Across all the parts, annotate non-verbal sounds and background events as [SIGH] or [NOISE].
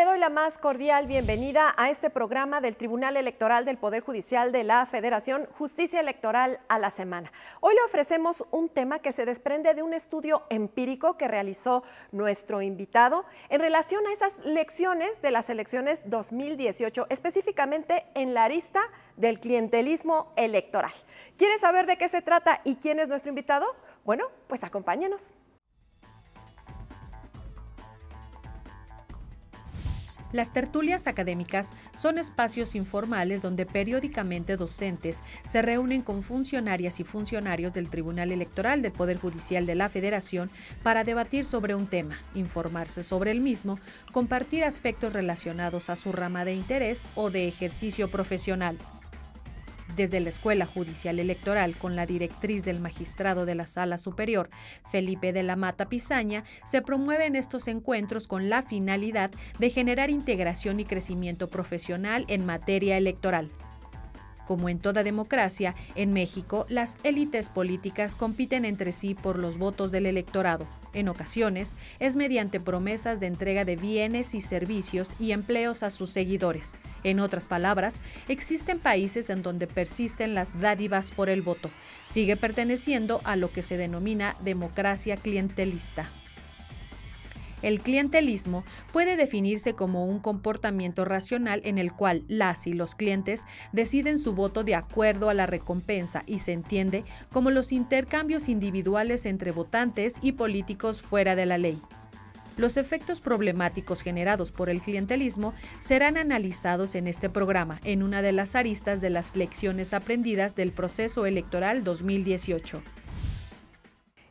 le doy la más cordial bienvenida a este programa del Tribunal Electoral del Poder Judicial de la Federación Justicia Electoral a la Semana. Hoy le ofrecemos un tema que se desprende de un estudio empírico que realizó nuestro invitado en relación a esas lecciones de las elecciones 2018, específicamente en la arista del clientelismo electoral. ¿Quiere saber de qué se trata y quién es nuestro invitado? Bueno, pues acompáñenos. Las tertulias académicas son espacios informales donde periódicamente docentes se reúnen con funcionarias y funcionarios del Tribunal Electoral del Poder Judicial de la Federación para debatir sobre un tema, informarse sobre el mismo, compartir aspectos relacionados a su rama de interés o de ejercicio profesional. Desde la Escuela Judicial Electoral, con la directriz del magistrado de la Sala Superior, Felipe de la Mata Pizaña, se promueven estos encuentros con la finalidad de generar integración y crecimiento profesional en materia electoral. Como en toda democracia, en México las élites políticas compiten entre sí por los votos del electorado. En ocasiones, es mediante promesas de entrega de bienes y servicios y empleos a sus seguidores. En otras palabras, existen países en donde persisten las dádivas por el voto. Sigue perteneciendo a lo que se denomina democracia clientelista. El clientelismo puede definirse como un comportamiento racional en el cual las y los clientes deciden su voto de acuerdo a la recompensa y se entiende como los intercambios individuales entre votantes y políticos fuera de la ley. Los efectos problemáticos generados por el clientelismo serán analizados en este programa, en una de las aristas de las lecciones aprendidas del proceso electoral 2018.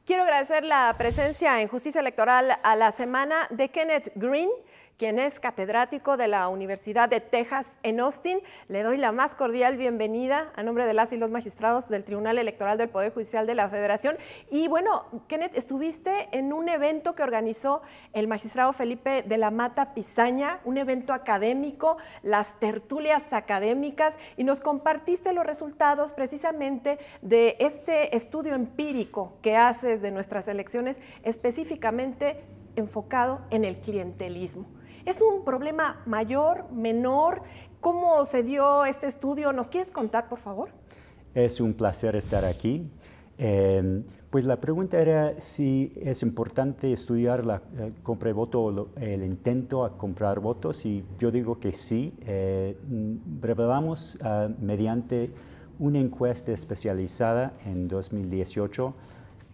Quiero agradecer la presencia en Justicia Electoral a la semana de Kenneth Green, quien es catedrático de la Universidad de Texas en Austin. Le doy la más cordial bienvenida a nombre de las y los magistrados del Tribunal Electoral del Poder Judicial de la Federación. Y bueno, Kenneth, estuviste en un evento que organizó el magistrado Felipe de la Mata Pisaña, un evento académico, las tertulias académicas, y nos compartiste los resultados precisamente de este estudio empírico que haces de nuestras elecciones, específicamente enfocado en el clientelismo. ¿Es un problema mayor, menor? ¿Cómo se dio este estudio? ¿Nos quieres contar, por favor? Es un placer estar aquí. Em, pues la pregunta era si es importante estudiar la eh, compra de votos o el intento a comprar votos y yo digo que sí. Eh, revelamos ah, mediante una encuesta especializada en 2018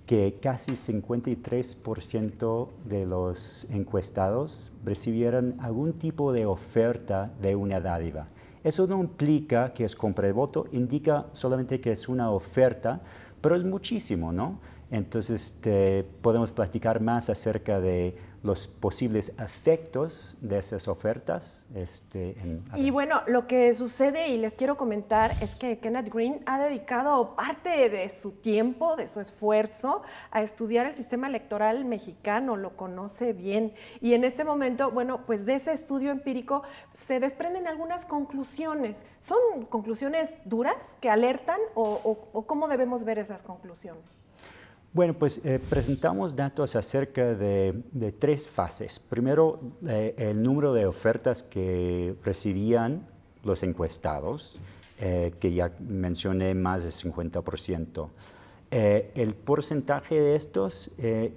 que casi 53% de los encuestados recibieron algún tipo de oferta de una dádiva. Eso no implica que es compra de voto, indica solamente que es una oferta, pero es muchísimo, ¿no? Entonces podemos platicar más acerca de los posibles efectos de esas ofertas. Este, y bueno, lo que sucede y les quiero comentar es que Kenneth Green ha dedicado parte de su tiempo, de su esfuerzo, a estudiar el sistema electoral mexicano, lo conoce bien. Y en este momento, bueno, pues de ese estudio empírico se desprenden algunas conclusiones. ¿Son conclusiones duras que alertan o cómo debemos ver esas conclusiones? Bueno, pues eh, presentamos datos acerca de, tres fases. Primero, eh, el número de ofertas que recibían los encuestados, eh, que ya mencioné más del 50%. el porcentaje de estos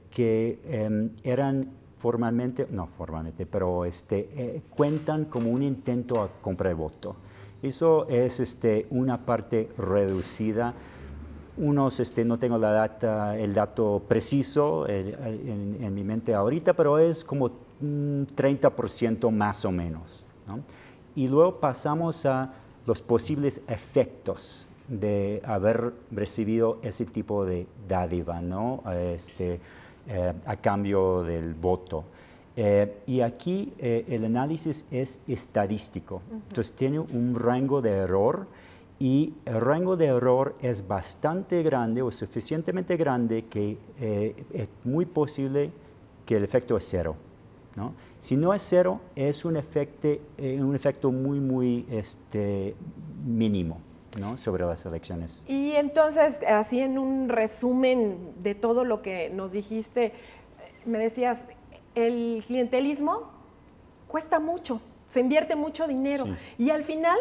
que em, eran formalmente, no formalmente, pero este, cuentan como un intento a de voto. Eso es este, una parte reducida unos, este, no tengo la data, el dato preciso en, mi mente ahorita, pero es como un 30% más o menos. Y luego pasamos a los posibles efectos de haber recibido ese tipo de dádiva, ¿no? Este, eh, a cambio del voto. Eh, y aquí eh, el análisis es estadístico, entonces tiene un rango de error y el rango de error es bastante grande o suficientemente grande que eh, es muy posible que el efecto es cero. ¿no? Si no es cero, es un efecto, eh, un efecto muy, muy este, mínimo. ¿no? sobre las elecciones. Y entonces, así en un resumen de todo lo que nos dijiste, me decías, el clientelismo cuesta mucho, se invierte mucho dinero y al final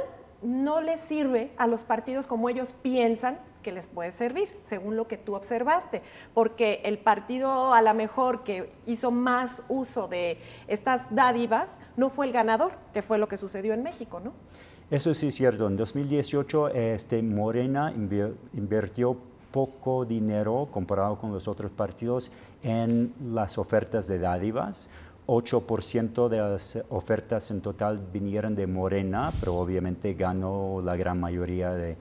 no les sirve a los partidos como ellos piensan que les puede servir, según lo que tú observaste, porque el partido a lo mejor que hizo más uso de estas dádivas no fue el ganador, que fue lo que sucedió en México, ¿no? Eso sí es cierto. En 2018 este, Morena invirtió poco dinero comparado con los otros partidos en las ofertas de dádivas 8% de las ofertas en total vinieron de Morena, pero obviamente ganó la gran mayoría de,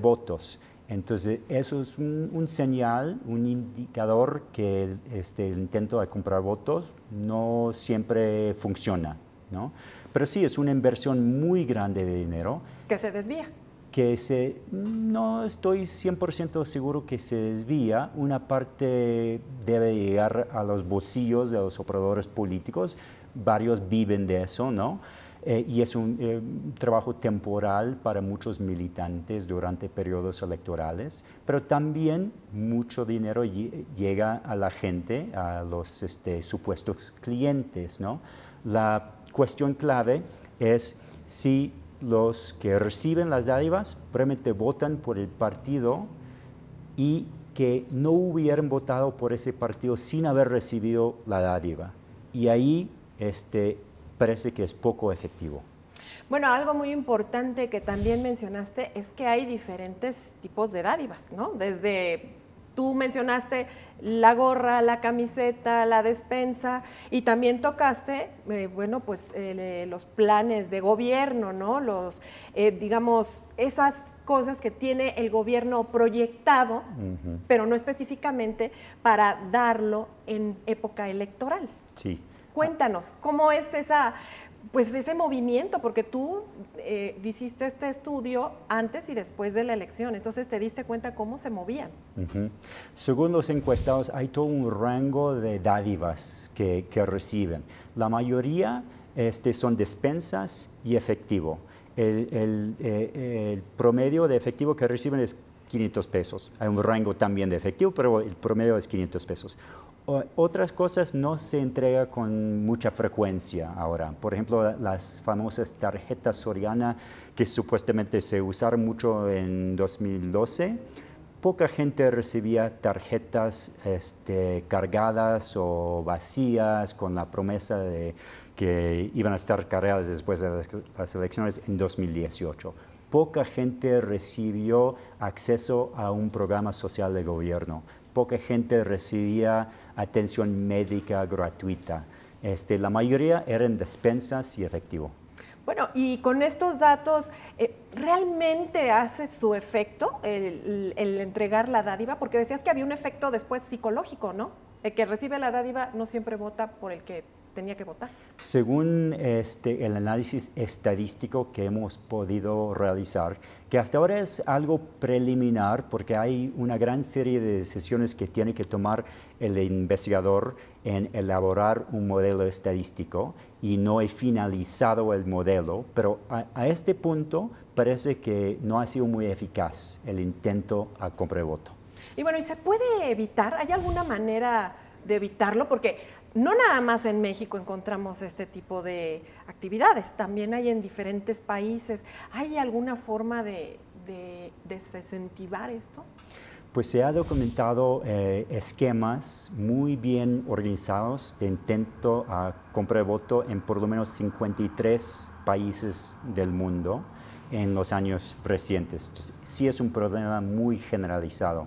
votos. Entonces, eso es un, señal, un indicador que este, el intento de comprar votos no siempre funciona. ¿no? Pero sí, es una inversión muy grande de dinero. Que se desvía que se, no estoy 100% seguro que se desvía, una parte debe llegar a los bolsillos de los operadores políticos, varios viven de eso, ¿no? Eh, y es un eh, trabajo temporal para muchos militantes durante periodos electorales, pero también mucho dinero llega a la gente, a los este, supuestos clientes. ¿no? La cuestión clave es si los que reciben las dádivas probablemente votan por el partido y que no hubieran votado por ese partido sin haber recibido la dádiva. Y ahí este, parece que es poco efectivo. Bueno, algo muy importante que también mencionaste es que hay diferentes tipos de dádivas, ¿no? Desde Tú mencionaste la gorra, la camiseta, la despensa y también tocaste, eh, bueno, pues eh, los planes de gobierno, ¿no? Los, eh, digamos, esas cosas que tiene el gobierno proyectado, pero no específicamente para darlo en época electoral. Sí. Cuéntanos, ¿cómo es esa pues ese movimiento, porque tú eh, hiciste este estudio antes y después de la elección, entonces te diste cuenta cómo se movían. Según los encuestados, hay todo un rango de dádivas que, reciben. La mayoría este, son despensas y efectivo. El, el eh, promedio de efectivo que reciben es 500 pesos. Hay un rango también de efectivo, pero el promedio es 500 pesos otras cosas no se entrega con mucha frecuencia ahora. Por ejemplo, las famosas tarjetas Soriana que supuestamente se usaron mucho en 2012. Poca gente recibía tarjetas este, cargadas o vacías con la promesa de que iban a estar cargadas después de las elecciones en 2018 poca gente recibió acceso a un programa social de gobierno poca gente recibía atención médica gratuita. Este, la mayoría eran despensas y efectivo. Bueno, y con estos datos, eh, ¿realmente hace su efecto el, el, entregar la dádiva? Porque decías que había un efecto después psicológico, ¿no? El que recibe la dádiva no siempre vota por el que tenía que votar? Según este, el análisis estadístico que hemos podido realizar, que hasta ahora es algo preliminar porque hay una gran serie de decisiones que tiene que tomar el investigador en elaborar un modelo estadístico y no he finalizado el modelo, pero a, este punto parece que no ha sido muy eficaz el intento a compra de voto. Y bueno, ¿y se puede evitar? ¿Hay alguna manera de evitarlo? Porque no nada más en México encontramos este tipo de actividades, también hay en diferentes países. ¿Hay alguna forma de, desincentivar esto? Pues se ha documentado eh, esquemas muy bien organizados de intento a de voto en por lo menos 53 países del mundo en los años recientes. sí es un problema muy generalizado.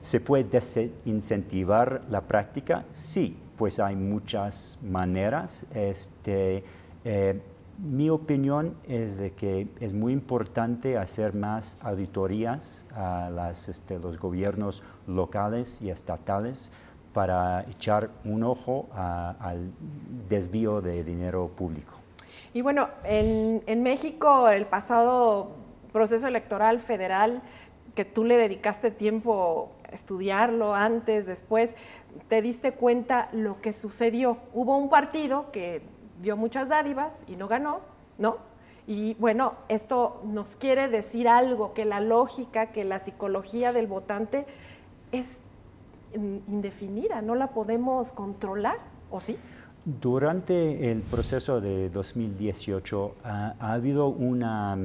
¿Se puede desincentivar la práctica? Sí, pues hay muchas maneras. Este, eh, mi opinión es de que es muy importante hacer más auditorías a las, este, los gobiernos locales y estatales para echar un ojo al desvío de dinero público. Y bueno, en, en México el pasado proceso electoral federal que tú le dedicaste tiempo estudiarlo antes, después, te diste cuenta lo que sucedió. Hubo un partido que dio muchas dádivas y no ganó, ¿no? Y bueno, esto nos quiere decir algo, que la lógica, que la psicología del votante es indefinida, no la podemos controlar, ¿o sí? Durante el proceso de 2018 ha, habido una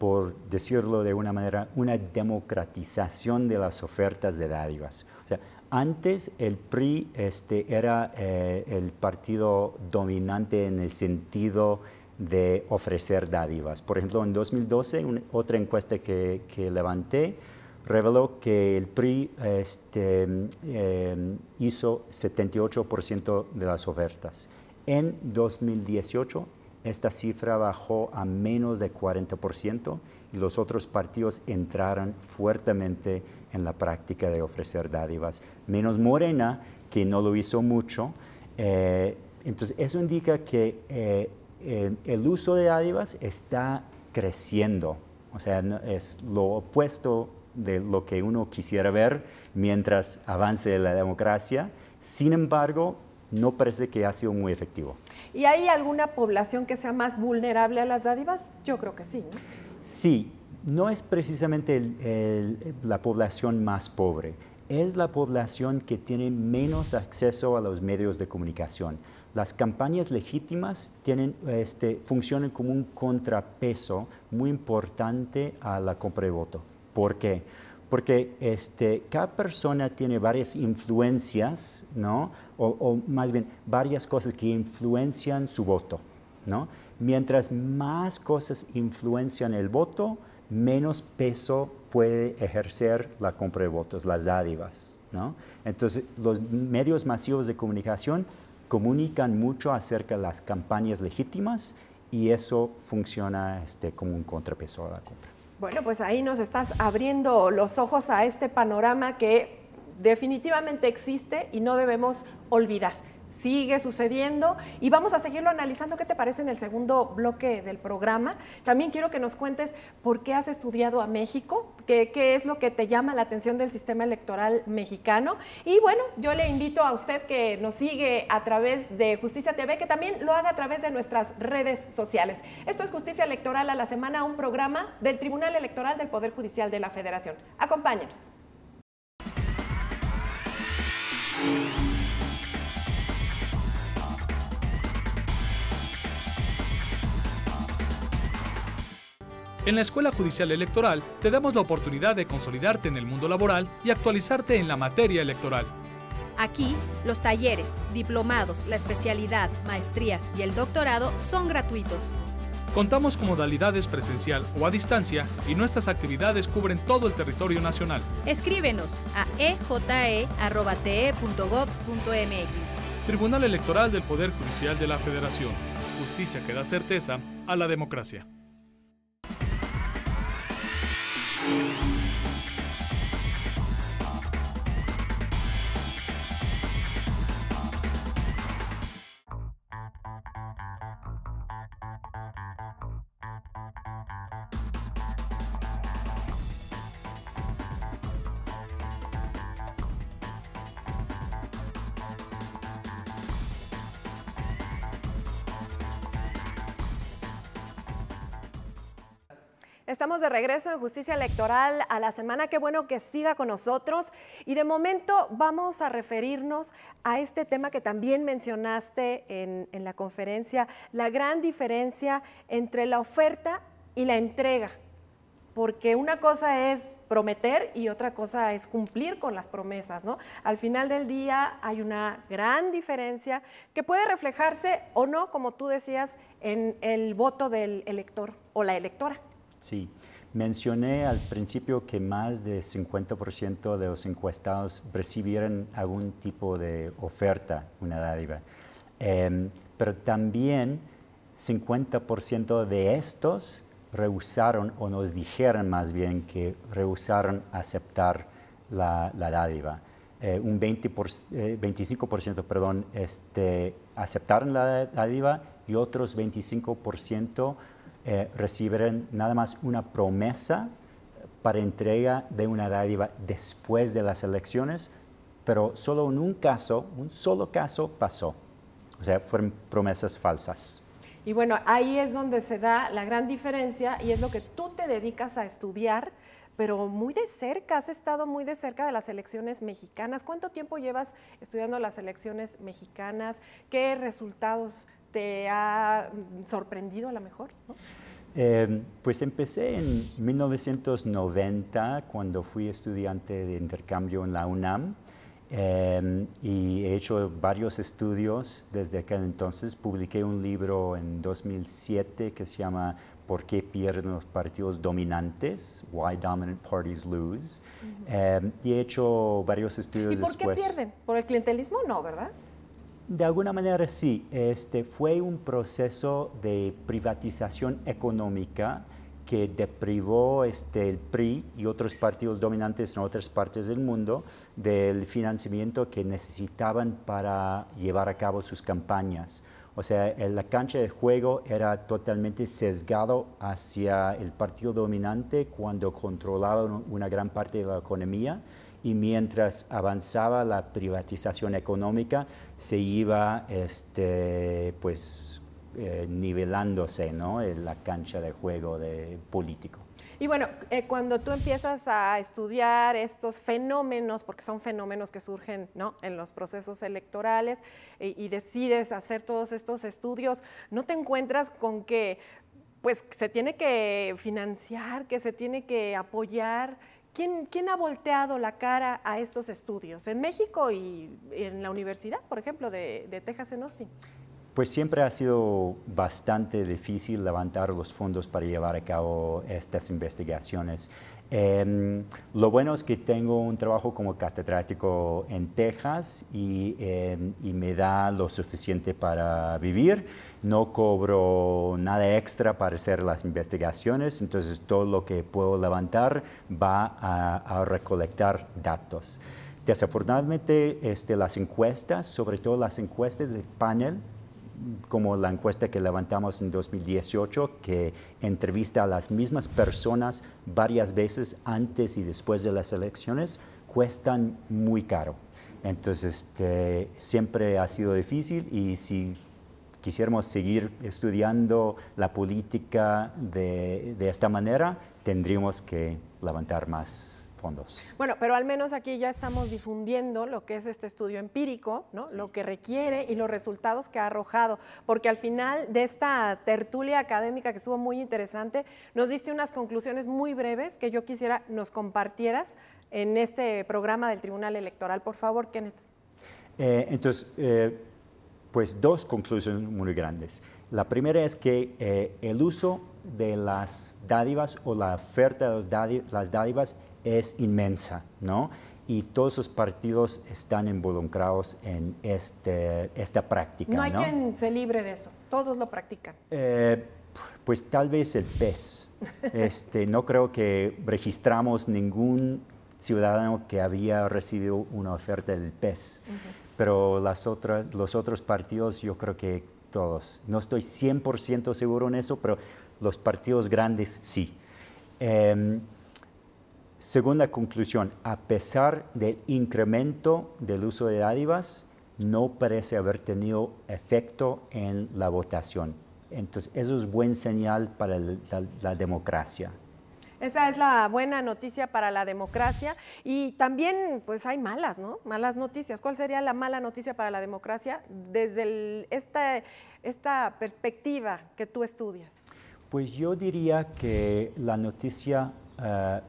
por decirlo de una manera, una democratización de las ofertas de dádivas. O sea, antes el PRI este, era eh, el partido dominante en el sentido de ofrecer dádivas. Por ejemplo, en 2012, otra encuesta que, levanté reveló que el PRI este, eh, hizo 78% de las ofertas. En 2018 esta cifra bajó a menos de 40% y los otros partidos entraron fuertemente en la práctica de ofrecer dádivas, menos Morena, que no lo hizo mucho. Eh, entonces, eso indica que eh, el uso de dádivas está creciendo, o sea, es lo opuesto de lo que uno quisiera ver mientras avance la democracia. Sin embargo, no parece que ha sido muy efectivo. ¿Y hay alguna población que sea más vulnerable a las dádivas? Yo creo que sí. Sí, no es precisamente la población más pobre, es la población que tiene menos acceso a los medios de comunicación. Las campañas legítimas tienen, este, funcionan como un contrapeso muy importante a la compra de voto. ¿Por qué? Porque este, cada persona tiene varias influencias, ¿no? o, más bien varias cosas que influencian su voto. ¿no? Mientras más cosas influencian el voto, menos peso puede ejercer la compra de votos, las dádivas. ¿no? Entonces, los medios masivos de comunicación comunican mucho acerca de las campañas legítimas y eso funciona este, como un contrapeso a la compra. Bueno, pues ahí nos estás abriendo los ojos a este panorama que definitivamente existe y no debemos olvidar. Sigue sucediendo y vamos a seguirlo analizando. ¿Qué te parece en el segundo bloque del programa? También quiero que nos cuentes por qué has estudiado a México, qué, es lo que te llama la atención del sistema electoral mexicano. Y bueno, yo le invito a usted que nos sigue a través de Justicia TV, que también lo haga a través de nuestras redes sociales. Esto es Justicia Electoral a la Semana, un programa del Tribunal Electoral del Poder Judicial de la Federación. Acompáñanos. En la Escuela Judicial Electoral te damos la oportunidad de consolidarte en el mundo laboral y actualizarte en la materia electoral. Aquí, los talleres, diplomados, la especialidad, maestrías y el doctorado son gratuitos. Contamos con modalidades presencial o a distancia y nuestras actividades cubren todo el territorio nacional. Escríbenos a eje.gov.mx e Tribunal Electoral del Poder Judicial de la Federación. Justicia que da certeza a la democracia. Estamos de regreso en Justicia Electoral a la semana. Qué bueno que siga con nosotros. Y de momento vamos a referirnos a este tema que también mencionaste en, la conferencia, la gran diferencia entre la oferta y la entrega. Porque una cosa es prometer y otra cosa es cumplir con las promesas, ¿no? Al final del día hay una gran diferencia que puede reflejarse o no, como tú decías, en el voto del elector o la electora. Sí, mencioné al principio que más de 50% de los encuestados recibieron algún tipo de oferta, una dádiva. Em, pero también 50% de estos rehusaron o nos dijeron más bien que rehusaron aceptar la, dádiva. Eh, un 20 25% eh, perdón, este, aceptaron la dádiva y otros 25% eh, nada más una promesa para entrega de una dádiva después de las elecciones, pero solo en un caso, un solo caso pasó. O sea, fueron promesas falsas. Y bueno, ahí es donde se da la gran diferencia y es lo que tú te dedicas a estudiar, pero muy de cerca, has estado muy de cerca de las elecciones mexicanas. ¿Cuánto tiempo llevas estudiando las elecciones mexicanas? ¿Qué resultados te ha sorprendido a lo mejor? Eh, pues empecé en 1990 cuando fui estudiante de intercambio en la UNAM eh, y he hecho varios estudios desde aquel entonces. Publiqué un libro en 2007 que se llama ¿Por qué pierden los partidos dominantes? Why Dominant Parties Lose. Eh, y he hecho varios estudios ¿Y por qué pierden? ¿Por el clientelismo? No, ¿verdad? de alguna manera sí, este fue un proceso de privatización económica que deprivó este, el PRI y otros partidos dominantes en otras partes del mundo del financiamiento que necesitaban para llevar a cabo sus campañas. O sea, la cancha de juego era totalmente sesgado hacia el partido dominante cuando controlaba una gran parte de la economía y mientras avanzaba la privatización económica se iba este, pues, eh, nivelándose en la cancha de juego de político. Y bueno, eh, cuando tú empiezas a estudiar estos fenómenos, porque son fenómenos que surgen ¿no? en los procesos electorales, y decides hacer todos estos estudios, ¿no te encuentras con que pues, se tiene que financiar, que se tiene que apoyar ¿Quién, ¿Quién, ha volteado la cara a estos estudios? ¿En México y en la universidad, por ejemplo, de, de Texas en Austin? Pues siempre ha sido bastante difícil levantar los fondos para llevar a cabo estas investigaciones. Em, lo bueno es que tengo un trabajo como catedrático en Texas em, y, me da lo suficiente para vivir. No cobro nada extra para hacer las investigaciones, entonces todo lo que puedo levantar va a, recolectar datos. Desafortunadamente, este, las encuestas, sobre todo las encuestas de panel, como la encuesta que levantamos en 2018, que entrevista a las mismas personas varias veces antes y después de las elecciones, cuestan muy caro. Entonces, este, siempre ha sido difícil y si quisiéramos seguir estudiando la política de esta manera, tendríamos que levantar más fondos. Bueno, pero al menos aquí ya estamos difundiendo lo que es este estudio empírico, Lo que requiere y los resultados que ha arrojado, porque al final de esta tertulia académica que estuvo muy interesante, nos diste unas conclusiones muy breves que yo quisiera nos compartieras en este programa del Tribunal Electoral. Por favor, Kenneth. Eh, entonces, eh, pues dos conclusiones muy grandes. La primera es que eh, el uso de las dádivas o la oferta de las dádivas es inmensa, ¿no? Y todos los partidos están involucrados en este, esta práctica. No hay quien se libre de eso, todos lo practican. Eh, pues tal vez el PES. [LAUGHS] Este, no creo que registramos ningún ciudadano que había recibido una oferta del PES, pero las otras, los otros partidos yo creo que todos. No estoy 100% seguro en eso, pero los partidos grandes sí. Em, Segunda conclusión, a pesar del incremento del uso de dádivas, no parece haber tenido efecto en la votación. Entonces, eso es buen señal para la, democracia. Esa es la buena noticia para la democracia y también pues hay malas, ¿no? Malas noticias. ¿Cuál sería la mala noticia para la democracia desde esta, esta perspectiva que tú estudias? Pues yo diría que la noticia eh,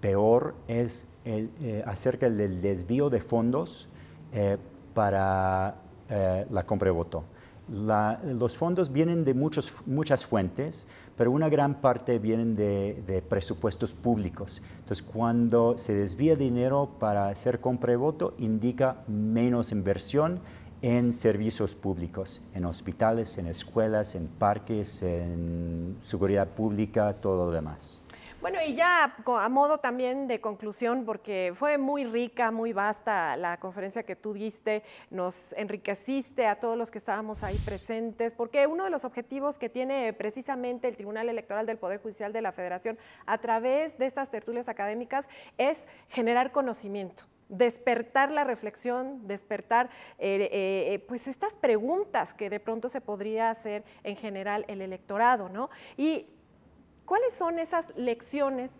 peor es eh, acerca del desvío de fondos eh, para eh, la compra de voto. los fondos vienen de muchas fuentes, pero una gran parte vienen de, de, presupuestos públicos. Entonces, cuando se desvía dinero para hacer compra de voto, indica menos inversión en servicios públicos, en hospitales, en escuelas, en parques, en seguridad pública, todo lo demás. Bueno, y ya a modo también de conclusión, porque fue muy rica, muy vasta la conferencia que tú diste, nos enriqueciste a todos los que estábamos ahí presentes, porque uno de los objetivos que tiene precisamente el Tribunal Electoral del Poder Judicial de la Federación a través de estas tertulias académicas es generar conocimiento despertar la reflexión, despertar eh, eh, eh, pues estas preguntas que de pronto se podría hacer en general el electorado, ¿no? Y ¿Cuáles son esas lecciones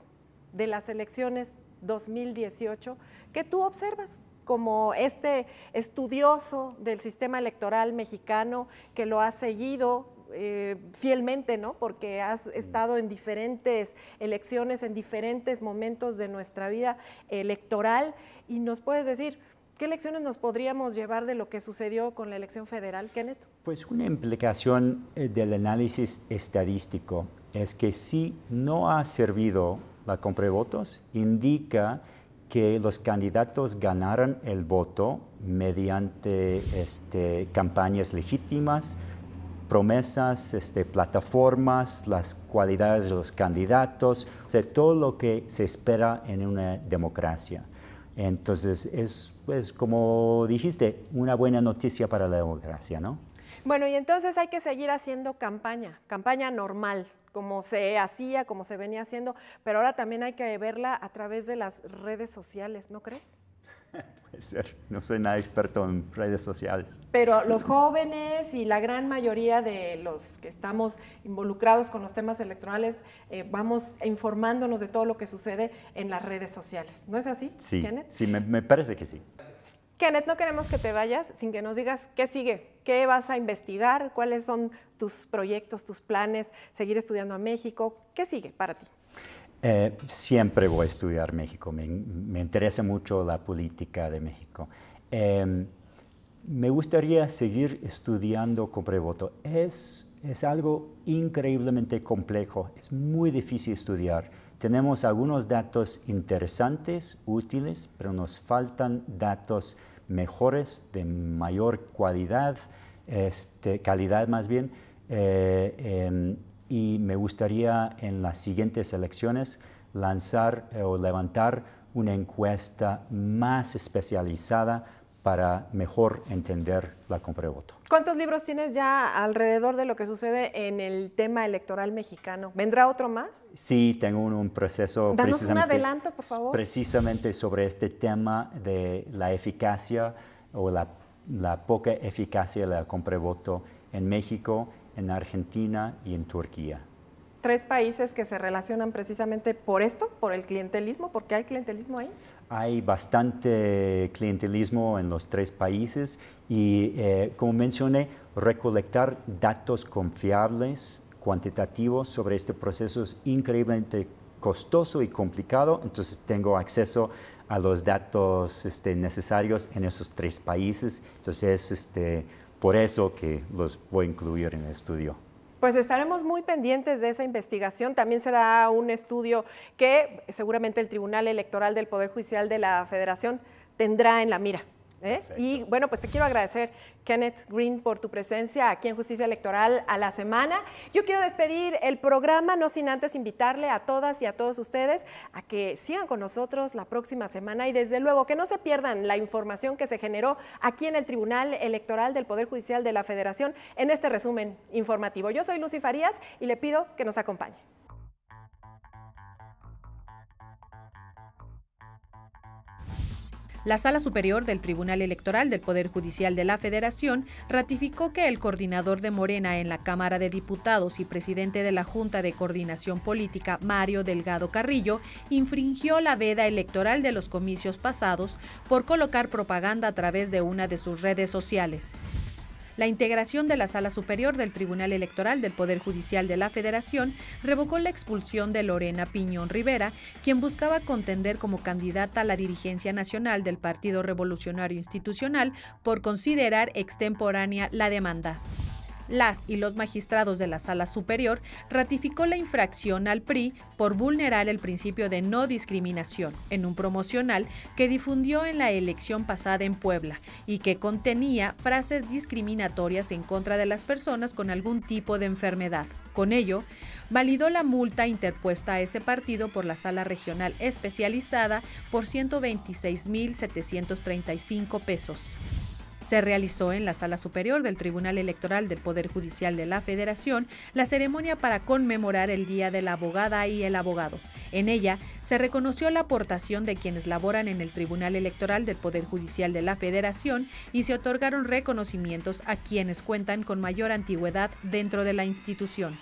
de las elecciones 2018 que tú observas? como este estudioso del sistema electoral mexicano que lo ha seguido eh, fielmente, ¿no? Porque has mm. estado en diferentes elecciones, en diferentes momentos de nuestra vida electoral y nos puedes decir, ¿Qué lecciones nos podríamos llevar de lo que sucedió con la elección federal, Kenneth? Pues una implicación eh, del análisis estadístico es que si no ha servido la compra de votos, indica que los candidatos ganaron el voto mediante este, campañas legítimas, promesas, este, plataformas, las cualidades de los candidatos, todo lo que se espera en una democracia. Entonces, es, pues, como dijiste, una buena noticia para la democracia, ¿no? Bueno, y entonces hay que seguir haciendo campaña, campaña normal, como se hacía, como se venía haciendo, pero ahora también hay que verla a través de las redes sociales, ¿no crees? [LAUGHS] Puede ser, no soy nada experto en redes sociales. Pero los jóvenes y la gran mayoría de los que estamos involucrados con los temas electorales eh, vamos informándonos de todo lo que sucede en las redes sociales, ¿no es así? Sí, Kenneth? sí, me parece que sí. Kenneth, no queremos que te vayas sin que nos digas qué sigue, qué vas a investigar, cuáles son tus proyectos, tus planes, seguir estudiando a México, qué sigue para ti. Eh, siempre voy a estudiar México, me, interesa mucho la política de México. Em, me gustaría seguir estudiando coprevoto, Es, es algo increíblemente complejo, es muy difícil estudiar. Tenemos algunos datos interesantes, útiles, pero nos faltan datos mejores, de mayor calidad, este, calidad más bien, eh, em, y me gustaría en las siguientes elecciones lanzar eh, o levantar una encuesta más especializada para mejor entender la compra de voto. ¿Cuántos libros tienes ya alrededor de lo que sucede en el tema electoral mexicano? ¿Vendrá otro más? Sí, tengo un, proceso. Danos un adelanto, por favor. Precisamente sobre este tema de la eficacia o la, la poca eficacia de la compra de voto en México, en Argentina y en Turquía tres países que se relacionan precisamente por esto, por el clientelismo, porque hay clientelismo ahí. Hay bastante clientelismo en los tres países y, eh, como mencioné, recolectar datos confiables, cuantitativos sobre este proceso es increíblemente costoso y complicado, entonces tengo acceso a los datos este, necesarios en esos tres países, entonces es este, por eso que los voy a incluir en el estudio. Pues estaremos muy pendientes de esa investigación. También será un estudio que seguramente el Tribunal Electoral del Poder Judicial de la Federación tendrá en la mira. ¿eh? Y bueno, pues te quiero agradecer, Kenneth Green, por tu presencia aquí en Justicia Electoral a la semana. Yo quiero despedir el programa, no sin antes invitarle a todas y a todos ustedes a que sigan con nosotros la próxima semana y desde luego que no se pierdan la información que se generó aquí en el Tribunal Electoral del Poder Judicial de la Federación en este resumen informativo. Yo soy Lucy Farías y le pido que nos acompañe. La Sala Superior del Tribunal Electoral del Poder Judicial de la Federación ratificó que el coordinador de Morena en la Cámara de Diputados y presidente de la Junta de Coordinación Política, Mario Delgado Carrillo, infringió la veda electoral de los comicios pasados por colocar propaganda a través de una de sus redes sociales. La integración de la Sala Superior del Tribunal Electoral del Poder Judicial de la Federación revocó la expulsión de Lorena Piñón Rivera, quien buscaba contender como candidata a la dirigencia nacional del Partido Revolucionario Institucional por considerar extemporánea la demanda las y los magistrados de la Sala Superior ratificó la infracción al PRI por vulnerar el principio de no discriminación en un promocional que difundió en la elección pasada en Puebla y que contenía frases discriminatorias en contra de las personas con algún tipo de enfermedad. Con ello, validó la multa interpuesta a ese partido por la Sala Regional Especializada por 126.735 pesos. Se realizó en la Sala Superior del Tribunal Electoral del Poder Judicial de la Federación la ceremonia para conmemorar el Día de la Abogada y el Abogado. En ella se reconoció la aportación de quienes laboran en el Tribunal Electoral del Poder Judicial de la Federación y se otorgaron reconocimientos a quienes cuentan con mayor antigüedad dentro de la institución.